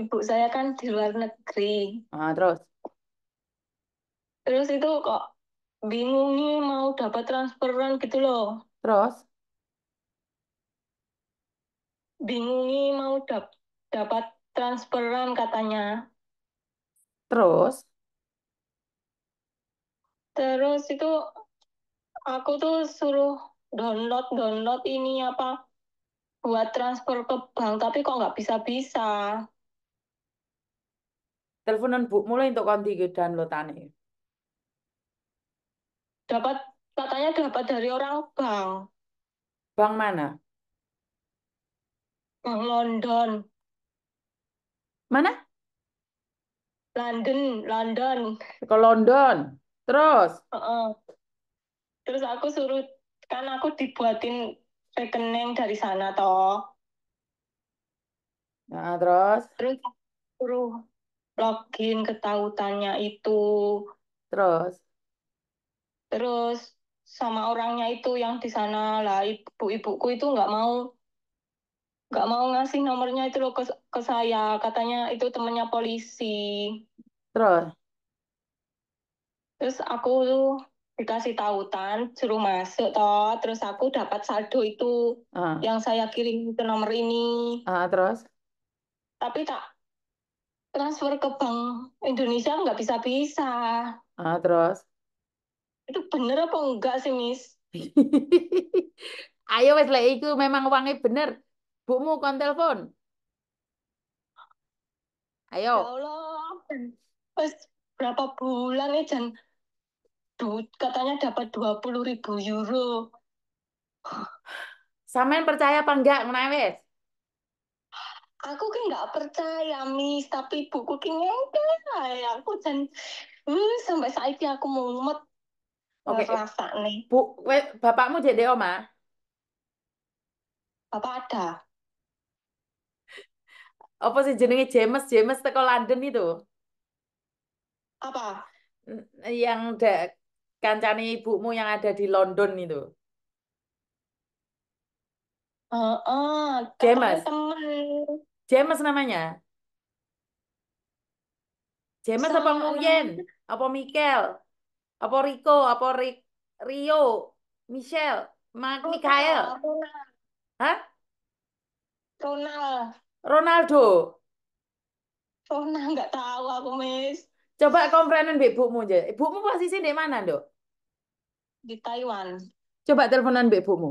ibu saya kan di luar negeri. Ah, terus? Terus itu kok bingung nih mau dapat transferan gitu loh. Terus? Bingung nih mau dap dapat transferan katanya. Terus? Terus itu aku tuh suruh download download ini apa buat transfer ke bank tapi kok nggak bisa bisa teleponan Bu mulai untuk konti tani Dapat katanya dapat dari orang bank. bang mana? Bank London. Mana? London, London. Ke London. Terus? Uh -uh. Terus aku suruh kan aku dibuatin rekening dari sana toh. Nah, terus? Terus suruh login ketautannya itu terus terus sama orangnya itu yang di sana lah ibu ibuku itu nggak mau nggak mau ngasih nomornya itu loh ke, ke saya katanya itu temennya polisi terus terus aku tuh dikasih tautan suruh masuk toh terus aku dapat saldo itu uh. yang saya kirim ke nomor ini uh, terus tapi tak transfer ke Bank Indonesia nggak bisa-bisa. Ah, terus? Itu bener apa enggak sih, Miss? Ayo wes lah itu memang uangnya bener. Bukmu kon telepon. Ayo. Ya Allah. Wes berapa bulan nih ya, Jan? Duit katanya dapat 20 ribu euro. Sampean percaya apa enggak, Nuna wes? aku kan nggak percaya mis tapi buku kengeng aku dan uh, sampai saat aku mumet Oke. Okay. nih. Bu, we, bapakmu jadi oma? Bapak ada. Apa sih jenenge James? James teko London itu. Apa? Yang de, kancani ibumu yang ada di London itu. uh, uh, temen James namanya. James so, apa Nguyen? Apa Mikel? Apa Rico? Apa Rick? Rio? Michelle? Ma oh, Mikael? Hah? Ronald. Ronaldo. Ronald nggak tahu aku, Miss. Coba komplainen Mbak Ibumu aja. Ibumu posisi di mana, Dok? Di Taiwan. Coba teleponan Ibumu.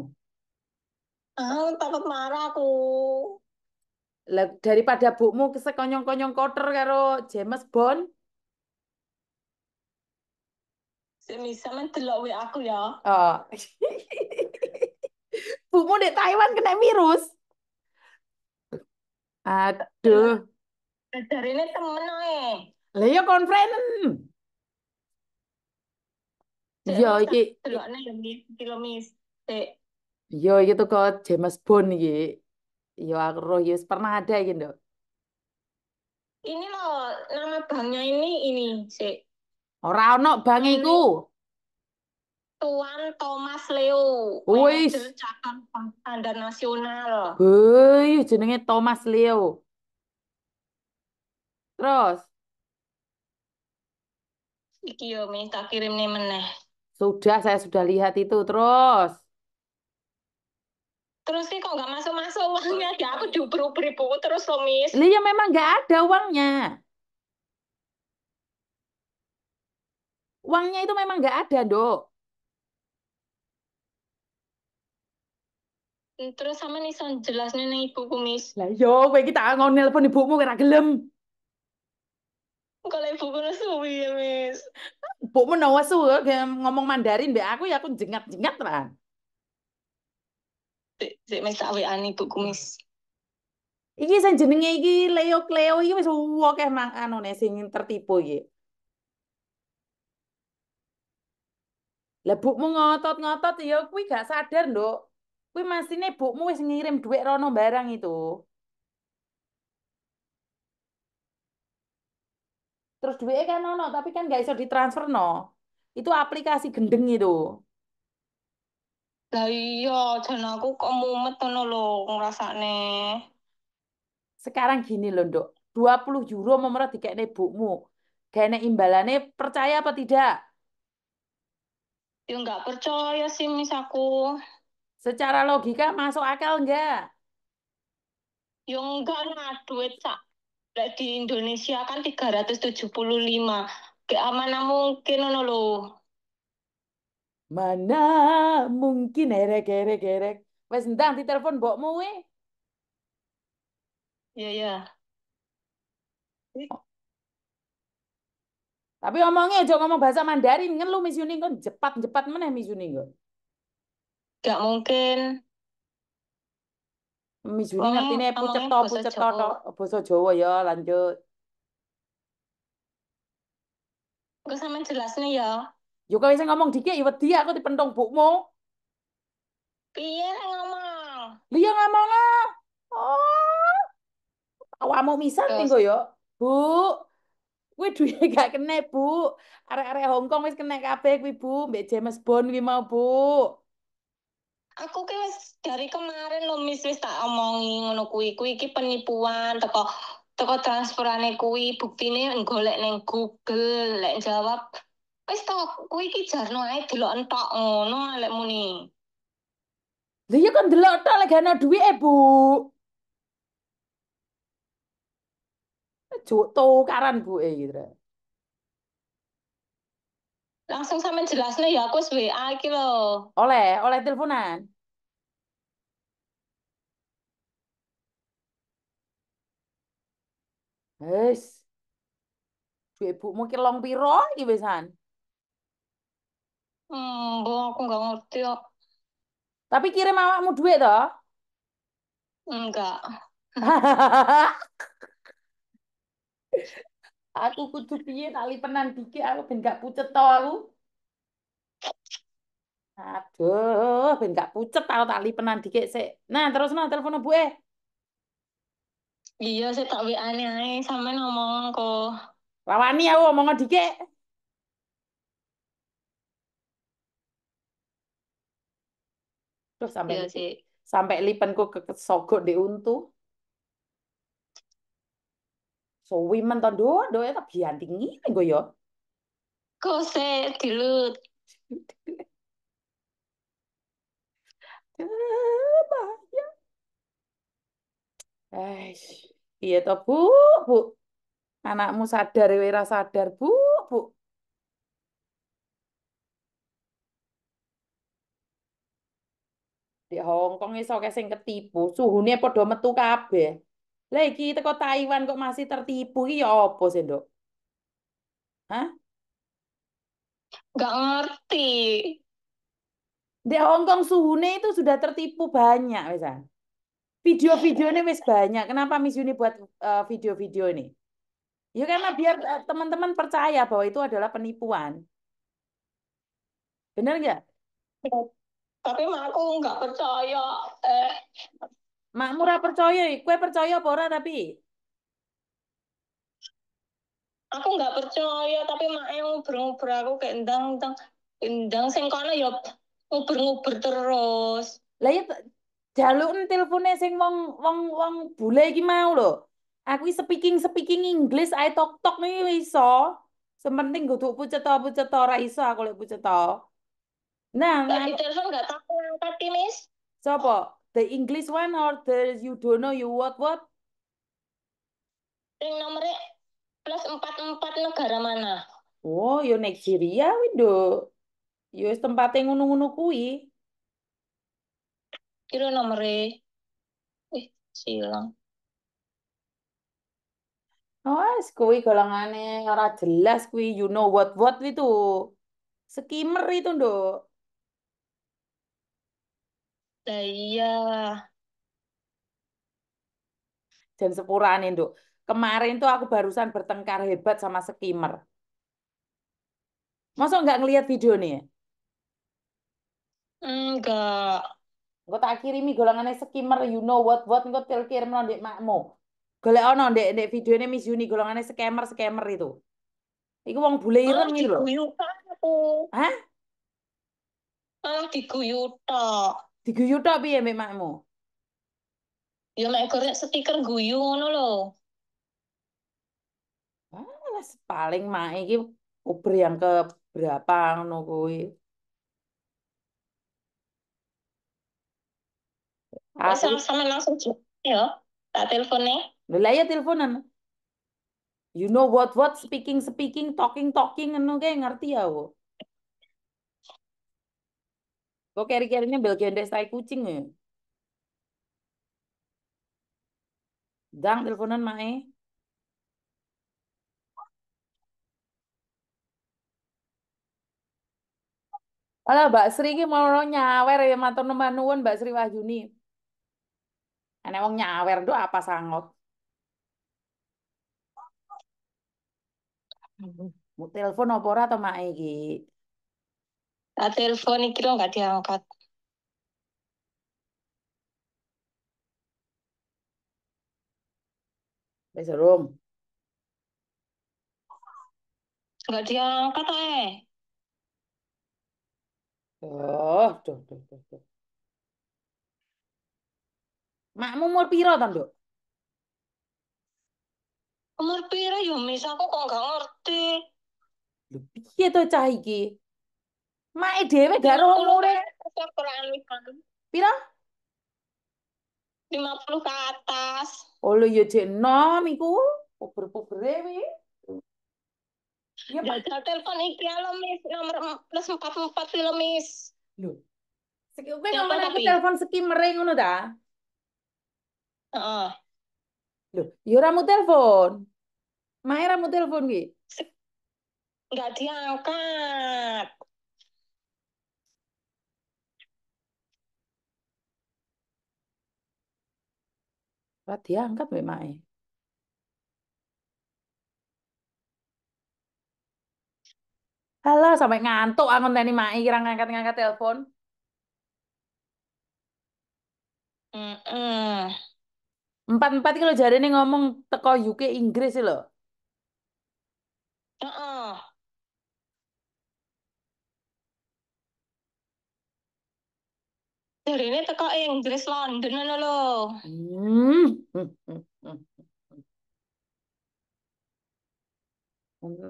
Ah, takut marah aku daripada bukmu sekonyong-konyong koter karo James Bond. Semi sampean delok aku ya. Oh. bukmu di Taiwan kena virus. Aduh. Dari ini temen ae. Leo ya Yo iki delokne yo iya, iki Yo iki tuh kok James Bond iki. Ya aku roh Yus pernah ada gitu. Ini loh nama banknya ini ini sih. Ora ono bank iku. Tuan Thomas Leo. Wis Cabang Bank Nasional. Hei, jenenge Thomas Leo. Terus Iki yo minta kirim nih meneh. Sudah, saya sudah lihat itu terus terus sih kok nggak masuk masuk uangnya ya aku diuber-uber ibu terus loh mis Li, ya memang nggak ada uangnya uangnya itu memang nggak ada dok hmm, terus sama nih son jelasnya nih ibu kumis lah yo iya, kita ngon nelpon ibumu kira gelem kalau ibu kumis suwi ya mis ibumu nawa suwe ngomong Mandarin be aku ya aku jengat-jengat lah Dek, wis tak ani ibu Kumis. Iki sen jenenge iki Leo Cleo iki wis akeh mang anone sing tertipu iki. Lah bukmu ngotot-ngotot ya kuwi gak sadar, Nduk. Kuwi masine bukmu wis ngirim duit rono barang itu. Terus duitnya kan ono, tapi kan gak iso ditransfer no. Itu aplikasi gendeng itu. Lah iya, jan aku kok mumet ngono lho ngrasakne. Sekarang gini loh, Dok. 20 euro memerah dikekne bukmu. Kene imbalane percaya apa tidak? Ya nggak percaya sih mis aku. Secara logika masuk akal enggak? Ya enggak nah duit sak di Indonesia kan 375. Gak amanah mungkin ngono lho. Mana mungkin erek erek erek Wes ndang telepon mbokmu we. Iya iya. Tapi omongnya aja ngomong bahasa Mandarin kan lu Miss Yuni kan cepat cepat mana Miss kan. Gak mungkin. Miss nanti nih pucet to pucet to poso Jawa ya lanjut. Gue sama nih ya. Yo kowe sing ngomong dikit ya wedi aku dipentong bukmu. Piye ngomong? Liya ngomong ah. Oh. Awakmu misal yes. engko yo. Bu, kuwi duwe gak kene Bu. Arek-arek Hongkong wis kene kabeh kuwi, Bu. Mbak James Bond kuwi mau, Bu. Aku ki wis dari kemarin lo Miss wis tak omongi ngono kuwi. Kuwi iki penipuan teko teko transferane kuwi buktine golek ning Google lek jawab Wis to, kuwi iki jarno ae delok entok ngono lek muni. Lha iya kan delok tok lek ana dhuwit Bu. Eh, Cuk karan Bu e gitu. Langsung sama jelasnya ya aku WA iki lho. Oleh, oleh teleponan. Wis. Duwe mungkin mungkin long piro iki wisan? Hmm, bu, aku nggak ngerti ya. Tapi kirim awakmu duit toh? Enggak. aku kudu piye tali penan dikit aku ben gak pucet tau aku. Aduh, ben gak pucet tau tali penan dikit sik. Nah, terus nah telepon Bu eh. Iya, saya tak WA-ne ae sampean ngomong kok. Lawani aku ngomong dikit. Duh, sampai iya sih. sampai lipenku ke sogok di untu. So women to do do yang tinggi nih gue yo. Kose dilut. bahaya. Eh, iya toh Bu, Bu. Anakmu sadar, wira sadar, Bu, Bu. di Hong Kong iso akeh sing ketipu, suhune padha metu kabe lagi iki teko Taiwan kok masih tertipu iya apa sih, dok Hah? Gak ngerti. Di Hong Kong suhune itu sudah tertipu banyak wisan. Ah. Video-videonya wis banyak. Kenapa Miss Yuni buat video eh, video-video ini? Ya karena biar teman eh, teman-teman percaya bahwa itu adalah penipuan. Benar nggak? Iya. Tapi aku nggak percaya. Eh. mak murah percaya, kue percaya apa tapi? Aku nggak percaya, tapi mak yang ngubur ngubur aku kayak endang endang endang sing kono ya ngubur ngubur terus. Lah ya jaluk telepone sing wong wong wong bule iki mau lho. Aku speaking speaking inggris, I tok-tok nih iso. Sementing gue tuh pucet pucet ora iso aku lek pucet Nah, nah. telepon nggak tahu ngangkat Miss. Sopo? The English one or the you don't know you what what? Ring nomornya plus empat empat negara mana? Oh, yo Nigeria wido. Yo tempatnya ngunu-ngunu kui. Kira nomornya. Eh, silang. Oh, kui golongannya orang jelas kui you know what what itu. skimmer itu, Nduk iya. dan sepuraan, Indo. Kemarin tuh aku barusan bertengkar hebat sama skimmer. masuk nggak ngelihat video nih? Enggak. gue tak kirimi golongannya skimmer you know what what gue tel kirim nanti makmu. Golek ono ndek ndek videone Miss Yuni golongane scammer scammer itu. Iku wong bule ah, ireng iki lho. Hah? Ah, diguyu tok. Diguyu tok piye mek makmu? Ya lek gorek stiker guyu ngono lho. Ah, paling mak iki uber yang ke berapa ngono kuwi. Aku ah, sama sama langsung ya, tak teleponnya. Lah ya teleponan. You know what what speaking speaking talking talking ngono kayak ngerti ya, wo. Kok keri-kerinya bel gendek saya kucing ya? Dang teleponan mae. Halo Mbak Sri ki mau nyawer ya matur nuwun Mbak Sri Wahyuni. Ana wong nyawer do apa sangot. Mau telepon apa ora to mae iki? tak telepon iki lo nggak diangkat Bisa room. nggak diangkat eh. Oh, tuh tuh tuh tuh. Makmu umur piro to, Nduk? Umur piro yo, aku kok gak ngerti. Lho piye to cah iki? Mae dhewe gak roh lure. Pira? 50 ke atas. Oh lho ya jek nom iku. Puber-pubere wi. Ya Pak. telepon iki alo Mis, nomor plus 44 lho Mis. Lho. Sik kowe nomor aku telepon mereng ngono ta? Heeh. Lho, yo ya, ora mu telepon. Mae ora mu telepon iki. Enggak diangkat. Lah angkat mbek mae. Halo, sampai ngantuk aku ngenteni mae kira ngangkat-ngangkat telepon. Heeh. Empat-empat kalau jari ini ngomong teko UK Inggris sih lo? Heeh. ini teko Inggris London ngono lho. Hmm.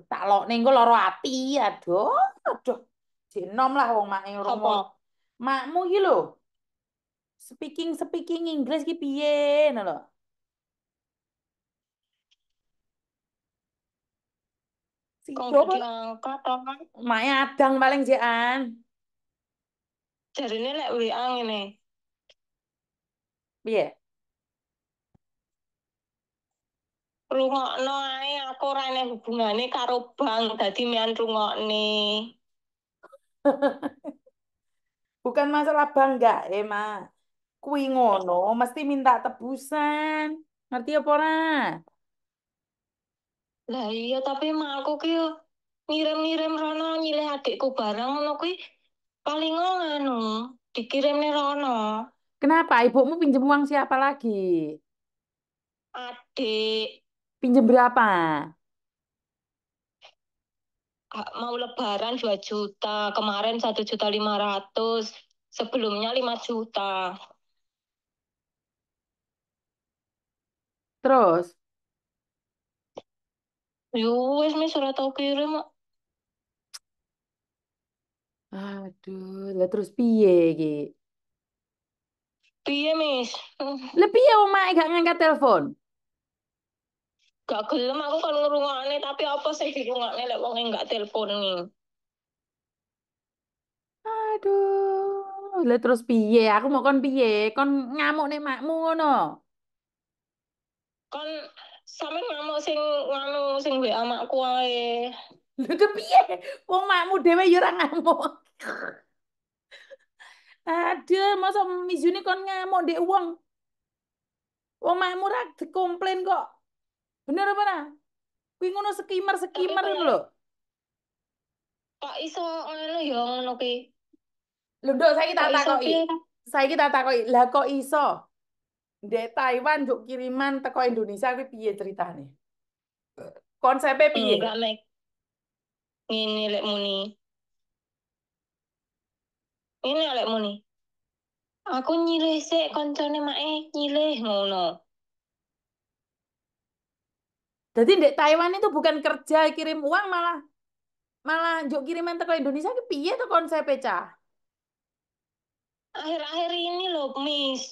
Tak lokne engko lara ati, aduh, aduh. Jenom lah wong mak ing Makmu iki lho. Speaking speaking Inggris ki piye ngono lho. Sing diangkat to, Mak. Mak adang paling jekan jarine lek WA ngene. Piye? Rungokno ae aku ora ana hubungane karo bank dadi mian rungokne. Bukan masalah bank enggak, Ema. Eh, kuwi ngono, mesti minta tebusan. Ngerti apa ora? Lah iya tapi mak aku ki ngirim-ngirim rono nyilih adikku barang ngono kuwi paling anu dikirim nih Rono kenapa ibumu pinjam uang siapa lagi adik Pinjam berapa mau lebaran dua juta kemarin satu juta lima ratus sebelumnya lima juta terus Yowes, wes surat tau kirim Aduh, lah terus piye iki? Piye, Miss? Lah piye omahe gak ngangkat telepon? Gak gelem aku kan ngrungokne, tapi apa sih dirungokne lek wong e gak teleponi. Aduh, lah terus piye? Aku mau kon piye? Kon ngamuk nek makmu ngono. Kon sampe ngamuk sing ngamuk sing WA makku ae. Lho piye? Wong makmu dhewe ya ora ngamuk. Adil, masa Mizuni kon ngamuk ndek uang. uang mahmu murah dikomplain kok. Bener apa ora? Kuwi ngono skimmer-skimmer sekimer lho. Kok iso ngono ya ngono kuwi. Lho nduk saiki tak takoki. Saiki tak takoki, lah kok iso? di Taiwan juk kiriman teko Indonesia kuwi piye ceritane? Konsepnya piye? Enggak, Mek. ini lek muni. Ini oleh muni. Aku nyilih sik koncone eh nyilih ngono. Jadi di Taiwan itu bukan kerja kirim uang malah malah juk kiriman teko Indonesia ke piye tuh konsep pecah. Akhir-akhir ini loh, Miss.